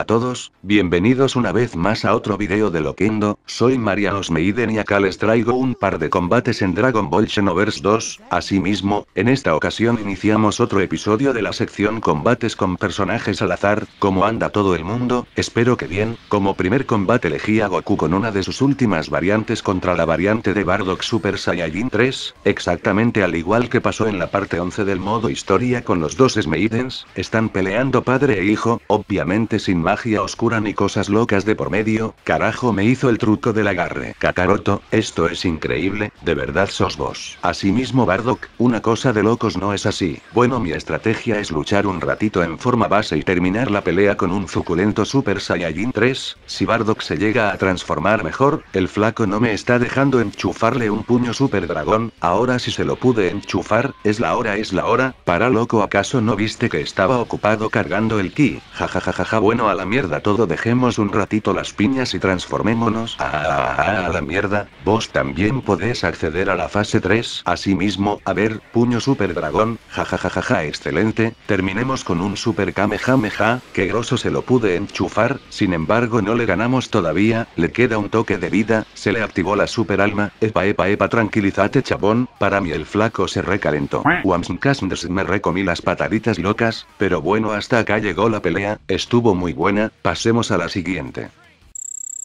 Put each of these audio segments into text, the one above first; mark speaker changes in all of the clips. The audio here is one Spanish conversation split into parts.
Speaker 1: a todos, bienvenidos una vez más a otro video de Loquendo, soy Mariano Meiden y acá les traigo un par de combates en Dragon Ball Xenoverse 2, asimismo, en esta ocasión iniciamos otro episodio de la sección combates con personajes al azar, como anda todo el mundo, espero que bien, como primer combate elegí a Goku con una de sus últimas variantes contra la variante de Bardock Super Saiyajin 3, exactamente al igual que pasó en la parte 11 del modo historia con los dos Smeidens, están peleando padre e hijo, obviamente sin más magia oscura ni cosas locas de por medio, carajo me hizo el truco del agarre. Kakaroto, esto es increíble, de verdad sos vos. Asimismo Bardock, una cosa de locos no es así. Bueno mi estrategia es luchar un ratito en forma base y terminar la pelea con un suculento Super Saiyajin 3, si Bardock se llega a transformar mejor, el flaco no me está dejando enchufarle un puño Super Dragón, ahora si se lo pude enchufar, es la hora es la hora, para loco acaso no viste que estaba ocupado cargando el ki, jajajajaja bueno a la mierda todo, dejemos un ratito las piñas y transformémonos ah, ah, ah, a, la mierda. Vos también podés acceder a la fase 3. mismo, a ver, puño super dragón, jajajajaja, excelente. Terminemos con un super kamehameha, que grosso se lo pude enchufar, sin embargo no le ganamos todavía, le queda un toque de vida, se le activó la super alma, epa epa epa tranquilízate chabón, para mí el flaco se recalentó. me recomí las pataditas locas, pero bueno hasta acá llegó la pelea, estuvo muy buena, pasemos a la siguiente.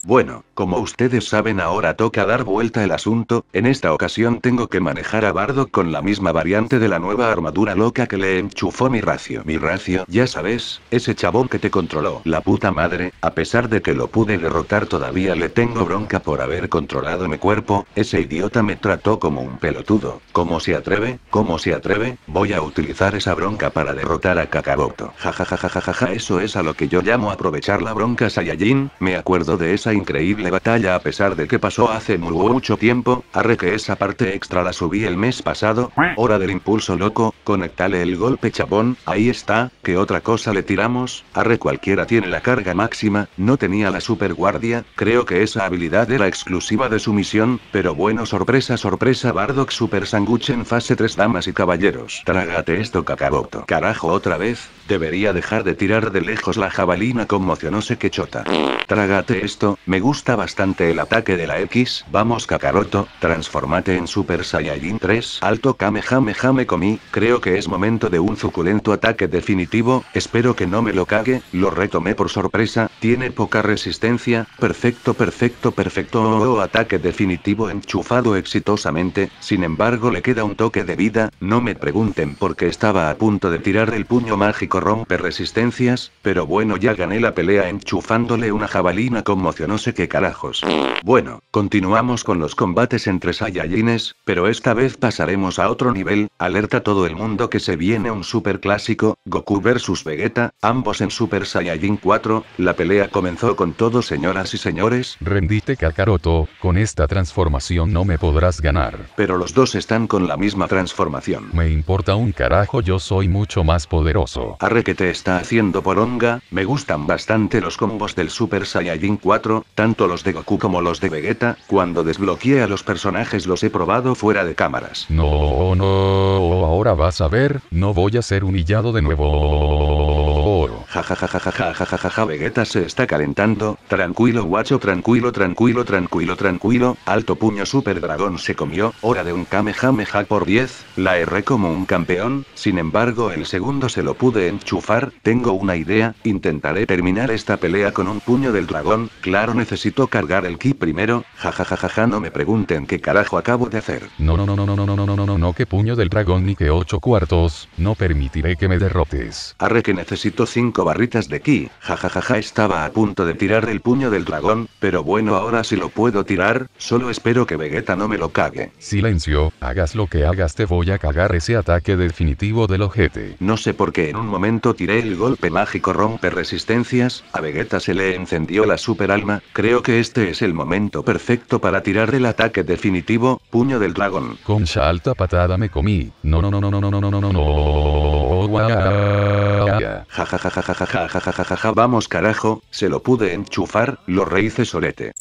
Speaker 1: Bueno, como ustedes saben ahora toca dar vuelta el asunto, en esta ocasión tengo que manejar a Bardo con la misma variante de la nueva armadura loca que le enchufó mi racio. Mi racio, ya sabes, ese chabón que te controló. La puta madre, a pesar de que lo pude derrotar todavía le tengo bronca por haber controlado mi cuerpo, ese idiota me trató como un pelotudo. ¿Cómo se atreve? ¿Cómo se atreve? Voy a utilizar esa bronca para derrotar a Kakaboto. Ja eso es a lo que yo llamo aprovechar la bronca Saiyajin, me acuerdo de esa increíble batalla a pesar de que pasó hace mucho tiempo, arre que esa parte extra la subí el mes pasado, hora del impulso loco, conectale el golpe chapón. ahí está, que otra cosa le tiramos, arre cualquiera tiene la carga máxima, no tenía la super guardia, creo que esa habilidad era exclusiva de su misión, pero bueno sorpresa sorpresa Bardock super sanguche en fase 3 damas y caballeros. Trágate esto cacaboto. Carajo otra vez, debería dejar de tirar de lejos la jabalina conmocionóse chota. Trágate esto, me gusta bastante el ataque de la X. Vamos Kakaroto, transformate en Super Saiyajin 3. Alto Kamehameha me comí, creo que es momento de un suculento ataque definitivo, espero que no me lo cague, lo retomé por sorpresa, tiene poca resistencia, perfecto perfecto perfecto oh, oh, oh ataque definitivo enchufado exitosamente, sin embargo le queda un toque de vida, no me pregunten porque estaba a punto de tirar el puño mágico rompe resistencias, pero bueno ya gané la pelea enchufándole una jabalina conmocionó no sé qué carajos. Bueno, continuamos con los combates entre Saiyajines, pero esta vez pasaremos a otro nivel, alerta todo el mundo que se viene un super clásico, Goku vs Vegeta, ambos en Super Saiyajin
Speaker 2: 4, la pelea comenzó con todo señoras y señores. Rendite Kakaroto, con esta transformación no me podrás ganar. Pero los dos están con la misma transformación. Me importa un carajo, yo soy mucho más poderoso. Arre que te está haciendo poronga, me gustan
Speaker 1: bastante los combos del Super Saiyajin 4, tanto los de Goku como los de Vegeta, cuando desbloqueé a los personajes los he probado fuera de cámaras.
Speaker 2: No, no, ahora vas a ver, no voy a ser humillado de nuevo. Jajajajajajajajaja Vegeta se está calentando,
Speaker 1: tranquilo guacho tranquilo tranquilo tranquilo tranquilo, alto puño super dragón se comió, hora de un Kamehameha por 10, la erré como un campeón, sin embargo el segundo se lo pude enchufar, tengo una idea, intentaré terminar esta pelea con un puño del dragón, claro necesito cargar el ki primero, jajajajaja no me pregunten qué carajo acabo de hacer.
Speaker 2: No no no no no no no no no no no que puño del dragón ni que 8 cuartos, no permitiré que me derrotes. Arre que necesito 5 barritas de ki, jajajaja
Speaker 1: estaba a punto de tirar el puño del dragón, pero bueno ahora si lo puedo tirar, solo
Speaker 2: espero que Vegeta no me lo cague. Silencio, hagas lo que hagas te voy a cagar ese ataque definitivo del ojete. No sé por qué en un momento tiré el golpe mágico rompe resistencias,
Speaker 1: a Vegeta se le encendió la super alma, creo que este es el momento perfecto para tirar el ataque definitivo, puño del dragón.
Speaker 2: Concha alta patada me comí, no no no no no no no no no no Oh, ja ja ja ja ja ja ja ja ja ja ja vamos
Speaker 1: carajo, se lo pude enchufar, lo rehice sorete.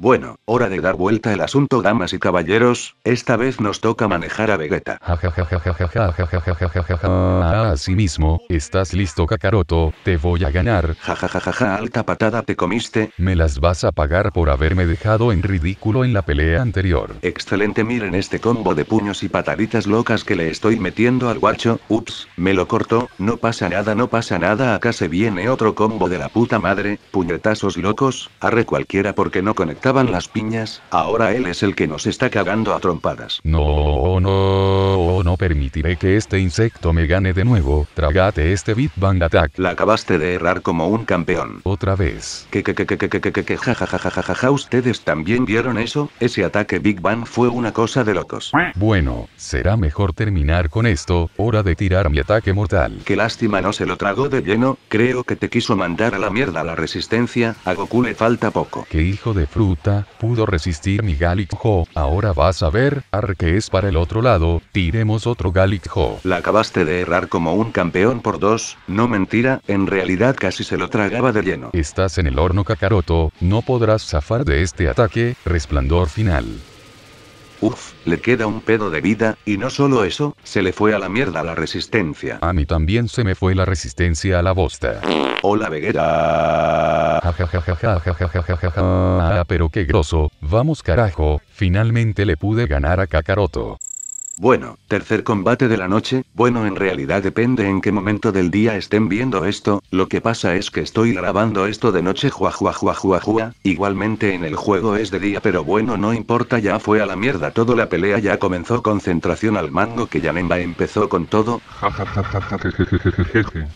Speaker 1: Bueno, hora de dar vuelta el asunto, damas y caballeros, esta vez nos toca manejar a Vegeta.
Speaker 2: mismo, ¿estás listo, Kakaroto? Te voy a ganar. Jajajajaja, alta patada te comiste. Me las vas a pagar por haberme dejado en ridículo en la pelea anterior. Excelente, miren este combo de puños y pataditas locas que le estoy metiendo al
Speaker 1: guacho. Ups, me lo cortó, no pasa nada, no pasa nada, acá se viene otro combo de la puta madre, puñetazos locos, arre cualquiera porque no conecta las piñas, ahora él es
Speaker 2: el que nos está cagando a trompadas. No, no, oh, no permitiré que este insecto me gane de nuevo, tragate este Big Bang Attack. La acabaste de errar como un campeón. Otra vez. Que que que que que que que ustedes también vieron eso, ese ataque Big Bang fue una cosa de locos. Bueno, será mejor terminar con esto, hora de tirar mi ataque mortal. Qué lástima no se lo tragó de lleno, creo que te quiso mandar a la mierda la resistencia, a Goku le falta poco. Qué hijo de fru pudo resistir mi Gallic Ho. Ahora vas a ver, arque que es para el otro lado, tiremos otro Gallic Ho. La acabaste de errar como un campeón por dos, no mentira, en realidad casi se lo tragaba de lleno. Estás en el horno Kakaroto, no podrás zafar de este ataque, resplandor final. Uf, le queda un pedo de vida, y no solo eso, se le fue a la mierda la resistencia. A mí también se me fue la resistencia a la bosta. Hola Vegeta. Pero qué groso! vamos carajo, finalmente le pude ganar a Kakaroto.
Speaker 1: Bueno, tercer combate de la noche, bueno en realidad depende en qué momento del día estén viendo esto, lo que pasa es que estoy grabando esto de noche jua jua jua jua jua, igualmente en el juego es de día pero bueno no importa ya fue a la mierda todo la pelea ya comenzó concentración al mango que Yanemba empezó con todo,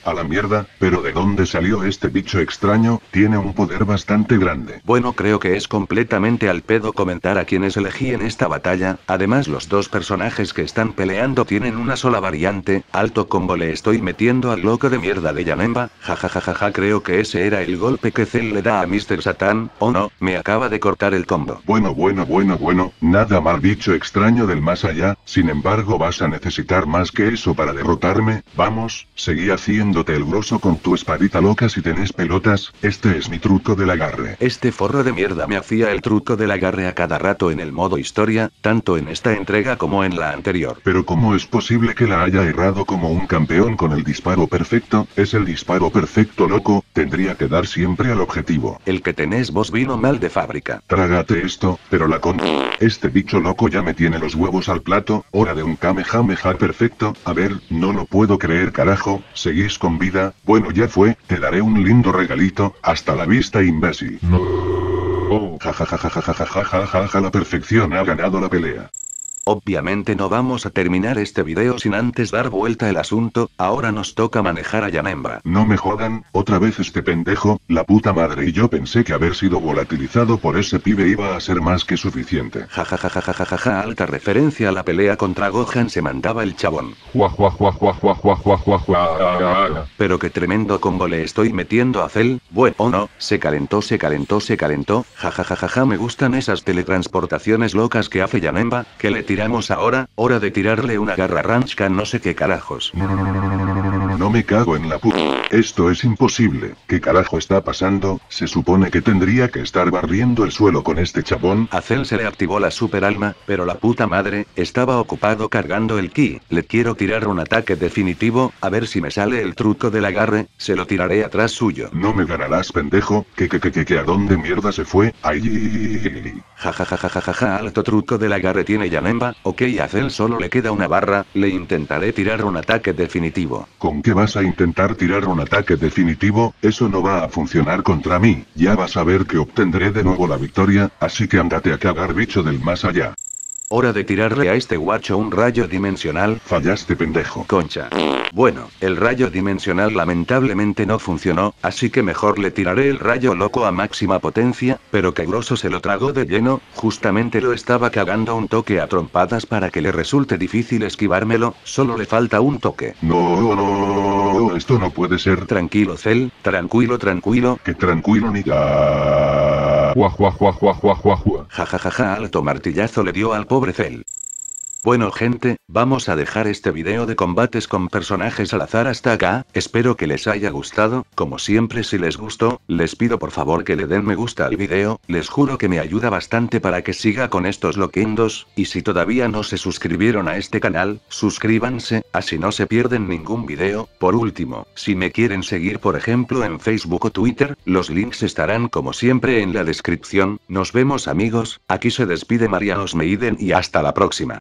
Speaker 3: a la mierda, pero de dónde salió este bicho extraño, tiene un poder bastante grande.
Speaker 1: Bueno creo que es completamente al pedo comentar a quienes elegí en esta batalla, además los dos personajes que están peleando tienen una sola variante, alto combo le estoy metiendo al loco de mierda de Yanemba, Jajajajaja, creo que ese era el golpe que Cell le da a Mr. Satan, o oh no, me acaba de cortar el combo.
Speaker 3: Bueno, bueno, bueno, bueno, nada mal dicho extraño del más allá, sin embargo vas a necesitar más que eso para derrotarme, vamos, seguí haciéndote el grosso con tu espadita loca si tenés pelotas, este es mi truco del agarre.
Speaker 1: Este forro de mierda me hacía el truco del agarre a cada rato en el modo historia, tanto en esta entrega como en la anterior. Pero ¿cómo es posible que la haya
Speaker 3: errado como un campeón con el disparo perfecto? Es el disparo perfecto loco, tendría que dar siempre al objetivo.
Speaker 1: El que tenés vos vino mal de fábrica. Trágate esto, pero la con...
Speaker 3: Este bicho loco ya me tiene los huevos al plato, hora de un kamehameha perfecto, a ver, no lo puedo creer carajo, seguís con vida, bueno ya fue, te daré un lindo regalito, hasta la vista imbécil. No. Oh, ja ja la perfección ha ganado la pelea.
Speaker 1: Obviamente no vamos a terminar este video sin antes dar vuelta el asunto, ahora nos toca manejar a Yanemba. No me jodan, otra vez este pendejo,
Speaker 3: la puta madre y yo pensé que haber sido volatilizado por ese pibe iba a ser más que suficiente.
Speaker 1: Ja alta referencia a la pelea contra Gohan se mandaba el chabón. Pero qué tremendo combo le estoy metiendo a Cell, bueno no, se calentó se calentó se calentó, ja me gustan esas teletransportaciones locas que hace Yanemba, que le tiramos ahora? Hora de tirarle una garra ranchca no sé qué carajos
Speaker 3: no me cago en la puta. Esto es imposible. ¿Qué carajo está pasando? Se supone que tendría que estar barriendo el suelo con este chabón.
Speaker 1: A se le activó la super alma, pero la puta madre, estaba ocupado cargando el ki. Le quiero tirar un ataque definitivo, a ver si me sale el truco del agarre, se lo tiraré atrás suyo.
Speaker 3: No me ganarás pendejo, que que que que a dónde mierda se fue.
Speaker 1: ahí Ja alto truco del agarre tiene Yanemba, ok a solo le queda una barra, le intentaré tirar un ataque definitivo
Speaker 3: que vas a intentar tirar un ataque definitivo, eso no va a funcionar contra mí, ya vas a ver que obtendré de nuevo la victoria, así que andate a cagar bicho del más allá.
Speaker 1: Hora de tirarle a este guacho un rayo dimensional. Fallaste, pendejo. Concha. Bueno, el rayo dimensional lamentablemente no funcionó, así que mejor le tiraré el rayo loco a máxima potencia, pero que grosso se lo tragó de lleno, justamente lo estaba cagando un toque a trompadas para que le resulte difícil esquivármelo, solo le falta un toque. No, no, no, esto no puede ser. Tranquilo, Cel, tranquilo, tranquilo. Que tranquilo, ni... Jajajaja, alto martillazo le dio al pobre cel. Bueno gente, vamos a dejar este video de combates con personajes al azar hasta acá, espero que les haya gustado, como siempre si les gustó, les pido por favor que le den me gusta al video, les juro que me ayuda bastante para que siga con estos loquendos, y si todavía no se suscribieron a este canal, suscríbanse, así no se pierden ningún video, por último, si me quieren seguir por ejemplo en Facebook o Twitter, los links estarán como siempre en la descripción, nos vemos amigos, aquí se despide Mariano Osmeiden y hasta la próxima.